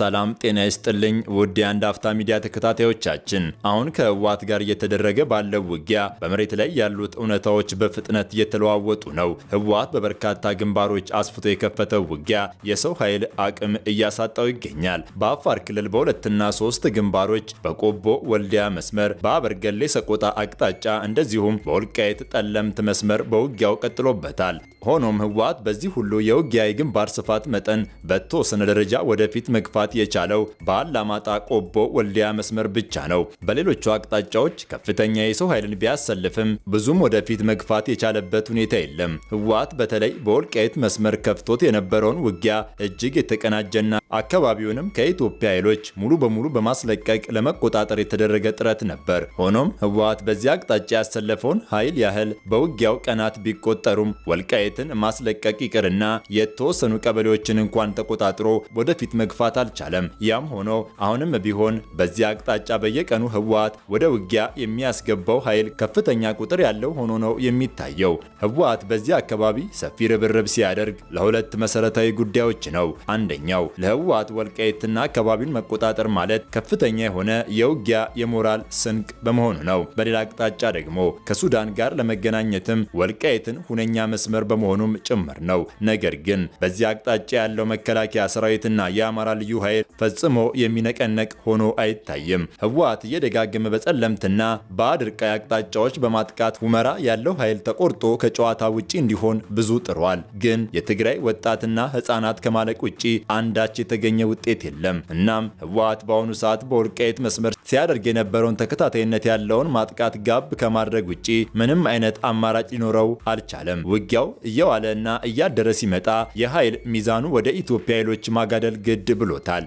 ሰላም ጤና ይስጥልኝ ውድ የአንድ አፍታ ሚዲያ ተከታታዮቻችን፣ አሁን ከህወሓት ጋር እየተደረገ ባለው ውጊያ በመሬት ላይ ያሉት እውነታዎች በፍጥነት እየተለዋወጡ ነው። ህወሓት በበርካታ ግንባሮች አስፍቶ የከፈተው ውጊያ የሰው ኃይል አቅም እያሳጣው ይገኛል። በአፋር ክልል በሁለትና ሶስት ግንባሮች በቆቦ ወልዲያ መስመር፣ በአበርገሌ ሰቆጣ አቅጣጫ እንደዚሁም በወልቃይት ጠለምት መስመር በውጊያው ቀጥሎበታል። ሆኖም ህወሓት በዚህ ሁሉ የውጊያ የግንባር ስፋት መጠን በተወሰነ ደረጃ ወደፊት መግፋት መግባት የቻለው በአላማጣ ቆቦ ወልዲያ መስመር ብቻ ነው። በሌሎቹ አቅጣጫዎች ከፍተኛ የሰው ኃይልን ቢያሰልፍም ብዙም ወደፊት መግፋት የቻለበት ሁኔታ የለም። ህወሓት በተለይ በወልቃይት መስመር ከፍቶት የነበረውን ውጊያ እጅግ የተቀናጀና አካባቢውንም ከኢትዮጵያ ኃይሎች ሙሉ በሙሉ በማስለቀቅ ለመቆጣጠር የተደረገ ጥረት ነበር። ሆኖም ህወሀት በዚያ አቅጣጫ ያሰለፈውን ኃይል ያህል በውጊያው ቀናት ቢቆጠሩም ወልቃይትን ማስለቀቅ ይቅርና የተወሰኑ ቀበሌዎችን እንኳን ተቆጣጥሮ ወደፊት መግፋት አልቻለም። ያም ሆኖ አሁንም ቢሆን በዚያ አቅጣጫ በየቀኑ ህወሀት ወደ ውጊያ የሚያስገባው ኃይል ከፍተኛ ቁጥር ያለው ሆኖ ነው የሚታየው። ህወሀት በዚያ አካባቢ ሰፊ ርብርብ ሲያደርግ ለሁለት መሰረታዊ ጉዳዮች ነው። አንደኛው ህወሓት ወልቃይትና አካባቢውን መቆጣጠር ማለት ከፍተኛ የሆነ የውጊያ የሞራል ስንቅ በመሆኑ ነው። በሌላ አቅጣጫ ደግሞ ከሱዳን ጋር ለመገናኘትም ወልቃይትን ሁነኛ መስመር በመሆኑም ጭምር ነው። ነገር ግን በዚህ አቅጣጫ ያለው መከላከያ ሰራዊትና የአማራ ልዩ ኃይል ፈጽሞ የሚነቀነቅ ሆኖ አይታይም። ህወሓት እየደጋገመ በጸለምትና በአድርቃይ አቅጣጫዎች በማጥቃት ሁመራ ያለው ኃይል ተቆርጦ ከጨዋታ ውጪ እንዲሆን ብዙ ጥሯል። ግን የትግራይ ወጣትና ህፃናት ከማለቅ ውጪ አንዳች የተገኘ ውጤት የለም። እናም ህወሓት በአሁኑ ሰዓት በወልቃይት መስመር ሲያደርግ የነበረውን ተከታታይነት ያለውን ማጥቃት ጋብ ከማድረግ ውጪ ምንም አይነት አማራጭ ሊኖረው አልቻለም። ውጊያው እየዋለ እና እያደረ ሲመጣ የኃይል ሚዛኑ ወደ ኢትዮጵያ ኃይሎች ማጋደል ግድ ብሎታል።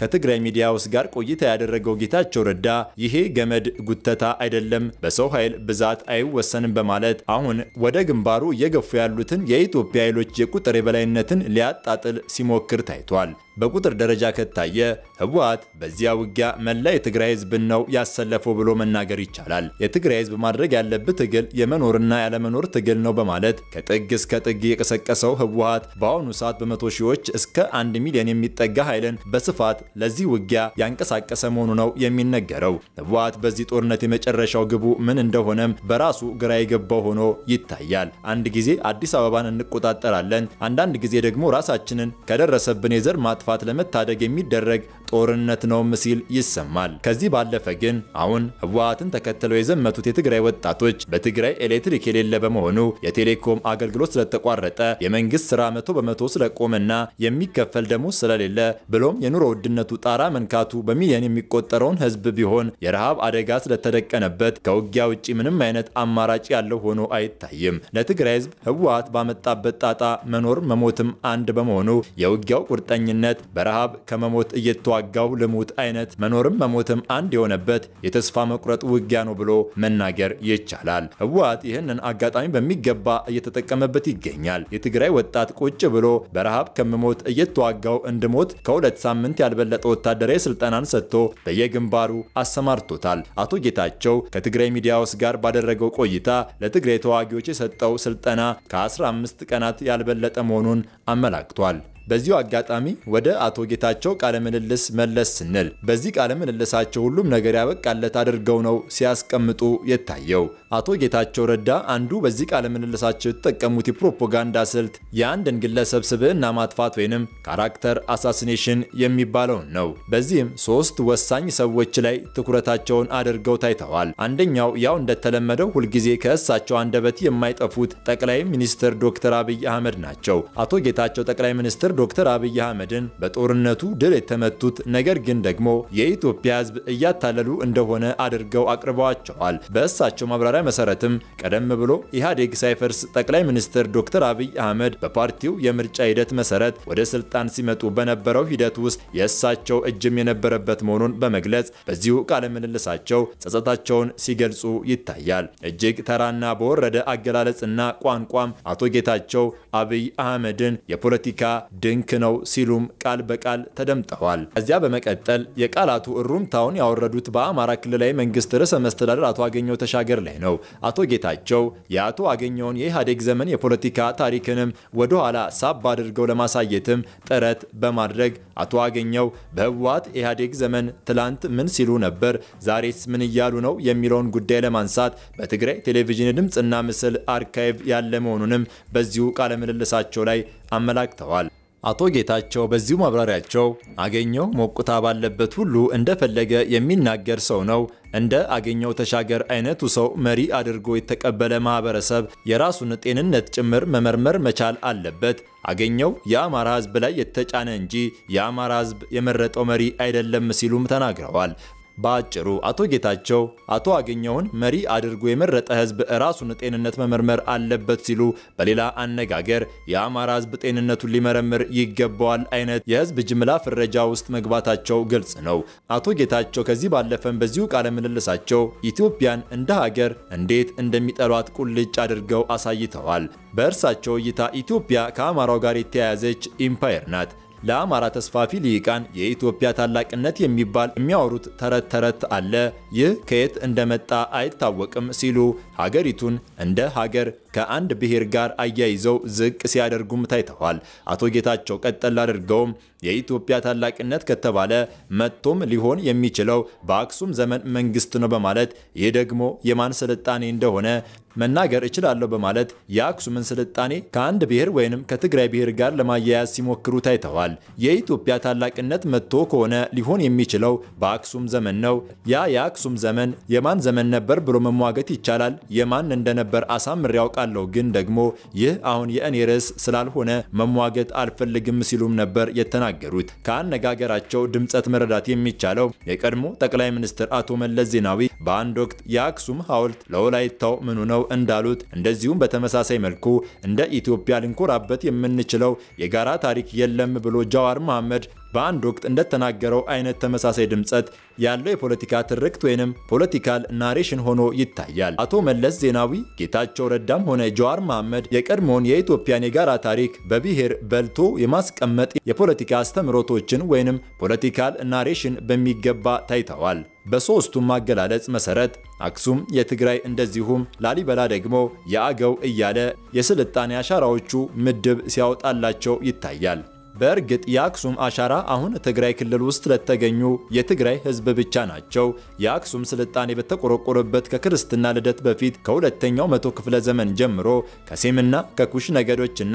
ከትግራይ ሚዲያ ውስጥ ጋር ቆይታ ያደረገው ጌታቸው ረዳ ይሄ ገመድ ጉተታ አይደለም፣ በሰው ኃይል ብዛት አይወሰንም በማለት አሁን ወደ ግንባሩ እየገፉ ያሉትን የኢትዮጵያ ኃይሎች የቁጥር የበላይነትን ሊያጣጥል ሲሞክር ታይቷል። በቁጥር ደረጃ ከታየ ህወሓት በዚያ ውጊያ መላ የትግራይ ህዝብን ነው ያሰለፈው ብሎ መናገር ይቻላል። የትግራይ ህዝብ ማድረግ ያለበት ትግል የመኖርና ያለመኖር ትግል ነው በማለት ከጥግ እስከ ጥግ የቀሰቀሰው ህወሓት በአሁኑ ሰዓት በመቶ ሺዎች እስከ አንድ ሚሊዮን የሚጠጋ ኃይልን በስፋት ለዚህ ውጊያ ያንቀሳቀሰ መሆኑ ነው የሚነገረው። ህወሓት በዚህ ጦርነት የመጨረሻው ግቡ ምን እንደሆነም በራሱ ግራ የገባው ሆኖ ይታያል። አንድ ጊዜ አዲስ አበባን እንቆጣጠራለን፣ አንዳንድ ጊዜ ደግሞ ራሳችንን ከደረሰብን የዘር ማጥፋት ከጥፋት ለመታደግ የሚደረግ ጦርነት ነውም ሲል ይሰማል። ከዚህ ባለፈ ግን አሁን ህወሓትን ተከትለው የዘመቱት የትግራይ ወጣቶች በትግራይ ኤሌክትሪክ የሌለ በመሆኑ የቴሌኮም አገልግሎት ስለተቋረጠ የመንግስት ስራ መቶ በመቶ ስለቆመና የሚከፈል ደሞዝ ስለሌለ ብሎም የኑሮ ውድነቱ ጣራ መንካቱ በሚሊዮን የሚቆጠረውን ህዝብ ቢሆን የረሃብ አደጋ ስለተደቀነበት ከውጊያ ውጭ ምንም አይነት አማራጭ ያለው ሆኖ አይታይም። ለትግራይ ህዝብ ህወሓት ባመጣበት ጣጣ መኖር መሞትም አንድ በመሆኑ የውጊያው ቁርጠኝነት በረሃብ ከመሞት እየተዋ እየተዋጋው ልሙት አይነት መኖርም መሞትም አንድ የሆነበት የተስፋ መቁረጥ ውጊያ ነው ብሎ መናገር ይቻላል። ህወሓት ይህንን አጋጣሚ በሚገባ እየተጠቀመበት ይገኛል። የትግራይ ወጣት ቁጭ ብሎ በረሃብ ከምሞት እየተዋጋው እንድሞት ከሁለት ሳምንት ያልበለጠ ወታደራዊ ስልጠናን ሰጥቶ በየግንባሩ አሰማርቶታል። አቶ ጌታቸው ከትግራይ ሚዲያውስ ጋር ባደረገው ቆይታ ለትግራይ ተዋጊዎች የሰጠው ስልጠና ከ15 ቀናት ያልበለጠ መሆኑን አመላክቷል። በዚሁ አጋጣሚ ወደ አቶ ጌታቸው ቃለ ምልልስ መለስ ስንል በዚህ ቃለ ምልልሳቸው ሁሉም ነገር ያበቃለት አድርገው ነው ሲያስቀምጡ የታየው። አቶ ጌታቸው ረዳ አንዱ በዚህ ቃለ ምልልሳቸው የተጠቀሙት የፕሮፓጋንዳ ስልት የአንድን ግለሰብ ስብዕና ማጥፋት ወይንም ካራክተር አሳሲኔሽን የሚባለውን ነው። በዚህም ሶስት ወሳኝ ሰዎች ላይ ትኩረታቸውን አድርገው ታይተዋል። አንደኛው ያው እንደተለመደው ሁልጊዜ ከእሳቸው አንደበት የማይጠፉት ጠቅላይ ሚኒስትር ዶክተር አብይ አህመድ ናቸው። አቶ ጌታቸው ጠቅላይ ሚኒስትር ዶክተር አብይ አህመድን በጦርነቱ ድል የተመቱት ነገር ግን ደግሞ የኢትዮጵያ ህዝብ እያታለሉ እንደሆነ አድርገው አቅርበዋቸዋል። በእሳቸው ማብራሪያ መሰረትም ቀደም ብሎ ኢህአዴግ ሳይፈርስ ጠቅላይ ሚኒስትር ዶክተር አብይ አህመድ በፓርቲው የምርጫ ሂደት መሰረት ወደ ስልጣን ሲመጡ በነበረው ሂደት ውስጥ የእሳቸው እጅም የነበረበት መሆኑን በመግለጽ በዚሁ ቃለ ምልልሳቸው ጸጸታቸውን ሲገልጹ ይታያል። እጅግ ተራና በወረደ አገላለጽና ቋንቋም አቶ ጌታቸው አብይ አህመድን የፖለቲካ ድንክ ነው ሲሉም ቃል በቃል ተደምጠዋል። ከዚያ በመቀጠል የቃላቱ እሩምታውን ያወረዱት በአማራ ክልላዊ መንግስት ርዕሰ መስተዳደር አቶ አገኘው ተሻገር ላይ ነው። አቶ ጌታቸው የአቶ አገኘውን የኢህአዴግ ዘመን የፖለቲካ ታሪክንም ወደኋላ ሳብ አድርገው ለማሳየትም ጥረት በማድረግ አቶ አገኘው በህወሓት ኢህአዴግ ዘመን ትላንት ምን ሲሉ ነበር፣ ዛሬስ ምን እያሉ ነው የሚለውን ጉዳይ ለማንሳት በትግራይ ቴሌቪዥን ድምፅና ምስል አርካይቭ ያለ መሆኑንም በዚሁ ቃለምልልሳቸው ላይ አመላክተዋል። አቶ ጌታቸው በዚሁ ማብራሪያቸው አገኘው ሞቁታ ባለበት ሁሉ እንደፈለገ የሚናገር ሰው ነው። እንደ አገኘው ተሻገር አይነቱ ሰው መሪ አድርጎ የተቀበለ ማህበረሰብ የራሱን ጤንነት ጭምር መመርመር መቻል አለበት። አገኘው የአማራ ህዝብ ላይ የተጫነ እንጂ የአማራ ህዝብ የመረጠው መሪ አይደለም ሲሉም ተናግረዋል። በአጭሩ አቶ ጌታቸው አቶ አገኘውን መሪ አድርጎ የመረጠ ህዝብ ራሱን ጤንነት መመርመር አለበት ሲሉ፣ በሌላ አነጋገር የአማራ ህዝብ ጤንነቱን ሊመረምር ይገባዋል አይነት የህዝብ ጅምላ ፍረጃ ውስጥ መግባታቸው ግልጽ ነው። አቶ ጌታቸው ከዚህ ባለፈም በዚሁ ቃለ ምልልሳቸው ኢትዮጵያን እንደ ሀገር እንዴት እንደሚጠሏት ቁልጭ አድርገው አሳይተዋል። በእርሳቸው እይታ ኢትዮጵያ ከአማራው ጋር የተያያዘች ኢምፓየር ናት። ለአማራ ተስፋፊ ልሂቃን የኢትዮጵያ ታላቅነት የሚባል የሚያወሩት ተረት ተረት አለ። ይህ ከየት እንደመጣ አይታወቅም ሲሉ ሀገሪቱን እንደ ሀገር ከአንድ ብሔር ጋር አያይዘው ዝቅ ሲያደርጉም ታይተዋል። አቶ ጌታቸው ቀጠል አድርገውም የኢትዮጵያ ታላቅነት ከተባለ መቶም ሊሆን የሚችለው በአክሱም ዘመን መንግስት ነው በማለት ይህ ደግሞ የማን ስልጣኔ እንደሆነ መናገር እችላለሁ በማለት የአክሱምን ስልጣኔ ከአንድ ብሔር ወይንም ከትግራይ ብሔር ጋር ለማያያዝ ሲሞክሩ ታይተዋል። የኢትዮጵያ ታላቅነት መጥቶ ከሆነ ሊሆን የሚችለው በአክሱም ዘመን ነው። ያ የአክሱም ዘመን የማን ዘመን ነበር ብሎ መሟገት ይቻላል። የማን እንደነበር አሳምሬ ያውቃለሁ፣ ግን ደግሞ ይህ አሁን የእኔ ርዕስ ስላልሆነ መሟገት አልፈልግም ሲሉም ነበር የተናገሩት። ከአነጋገራቸው ድምፀት መረዳት የሚቻለው የቀድሞ ጠቅላይ ሚኒስትር አቶ መለስ ዜናዊ በአንድ ወቅት የአክሱም ሐውልት ለወላይታው ምኑ ነው ነው እንዳሉት እንደዚሁም በተመሳሳይ መልኩ እንደ ኢትዮጵያ ልንኮራበት የምንችለው የጋራ ታሪክ የለም ብሎ ጃዋር መሐመድ በአንድ ወቅት እንደተናገረው አይነት ተመሳሳይ ድምጸት ያለው የፖለቲካ ትርክት ወይንም ፖለቲካል ናሬሽን ሆኖ ይታያል። አቶ መለስ ዜናዊ፣ ጌታቸው ረዳም ሆነ ጀዋር መሐመድ የቀድሞውን የኢትዮጵያን የጋራ ታሪክ በብሔር በልቶ የማስቀመጥ የፖለቲካ አስተምሮቶችን ወይንም ፖለቲካል ናሬሽን በሚገባ ታይተዋል። በሶስቱም ማገላለጽ መሰረት አክሱም የትግራይ እንደዚሁም ላሊበላ ደግሞ የአገው እያለ የስልጣኔ አሻራዎቹ ምድብ ሲያወጣላቸው ይታያል። በእርግጥ የአክሱም አሻራ አሁን ትግራይ ክልል ውስጥ ለተገኙ የትግራይ ሕዝብ ብቻ ናቸው። የአክሱም ስልጣኔ በተቆረቆረበት ከክርስትና ልደት በፊት ከሁለተኛው መቶ ክፍለ ዘመን ጀምሮ ከሴምና ከኩሽ ነገዶችና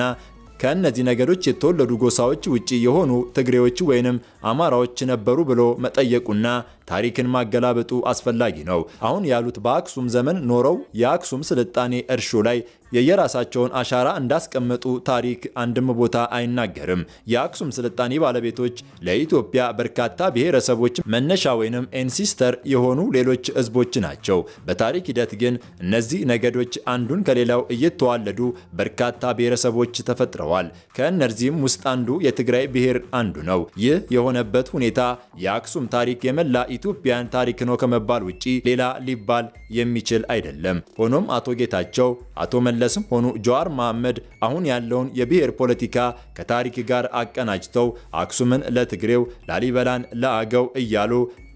ከእነዚህ ነገዶች የተወለዱ ጎሳዎች ውጪ የሆኑ ትግሬዎች ወይንም አማራዎች ነበሩ ብሎ መጠየቁና ታሪክን ማገላበጡ አስፈላጊ ነው። አሁን ያሉት በአክሱም ዘመን ኖረው የአክሱም ስልጣኔ እርሾ ላይ የየራሳቸውን አሻራ እንዳስቀመጡ ታሪክ አንድም ቦታ አይናገርም። የአክሱም ስልጣኔ ባለቤቶች ለኢትዮጵያ በርካታ ብሔረሰቦች መነሻ ወይንም ኤንሲስተር የሆኑ ሌሎች ህዝቦች ናቸው። በታሪክ ሂደት ግን እነዚህ ነገዶች አንዱን ከሌላው እየተዋለዱ በርካታ ብሔረሰቦች ተፈጥረዋል። ከእነዚህም ውስጥ አንዱ የትግራይ ብሔር አንዱ ነው። ይህ የሆነበት ሁኔታ የአክሱም ታሪክ የመላ ኢትዮጵያን ታሪክ ነው ከመባል ውጪ ሌላ ሊባል የሚችል አይደለም። ሆኖም አቶ ጌታቸው አቶ መ መለስም ሆኑ ጀዋር መሐመድ አሁን ያለውን የብሔር ፖለቲካ ከታሪክ ጋር አቀናጅተው አክሱምን ለትግሬው፣ ላሊበላን ለአገው እያሉ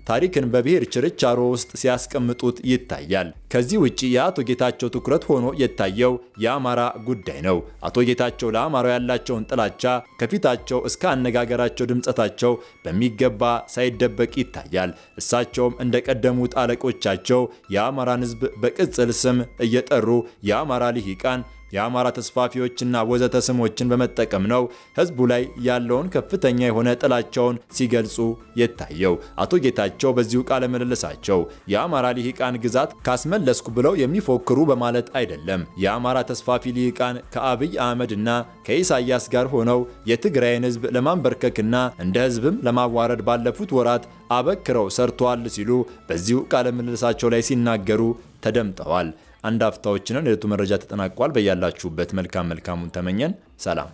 ታሪክን በብሔር ችርቻሮ ውስጥ ሲያስቀምጡት ይታያል። ከዚህ ውጪ የአቶ ጌታቸው ትኩረት ሆኖ የታየው የአማራ ጉዳይ ነው። አቶ ጌታቸው ለአማራው ያላቸውን ጥላቻ ከፊታቸው እስከ አነጋገራቸው፣ ድምፀታቸው በሚገባ ሳይደበቅ ይታያል። እሳቸውም እንደቀደሙት አለቆቻቸው የአማራን ሕዝብ በቅጽል ስም እየጠሩ የአማራ ልሂቃን የአማራ ተስፋፊዎችና ወዘተ ስሞችን በመጠቀም ነው ህዝቡ ላይ ያለውን ከፍተኛ የሆነ ጥላቸውን ሲገልጹ የታየው። አቶ ጌታቸው በዚሁ ቃለ ምልልሳቸው የአማራ ልሂቃን ግዛት ካስመለስኩ ብለው የሚፎክሩ በማለት አይደለም። የአማራ ተስፋፊ ልሂቃን ከአብይ አህመድ እና ከኢሳያስ ጋር ሆነው የትግራይን ህዝብ ለማንበርከክና እንደ ህዝብም ለማዋረድ ባለፉት ወራት አበክረው ሰርተዋል ሲሉ በዚሁ ቃለ ምልልሳቸው ላይ ሲናገሩ ተደምጠዋል። አንድ አፍታዎችንን የዕለቱ መረጃ ተጠናቋል። በያላችሁበት መልካም መልካሙን ተመኘን። ሰላም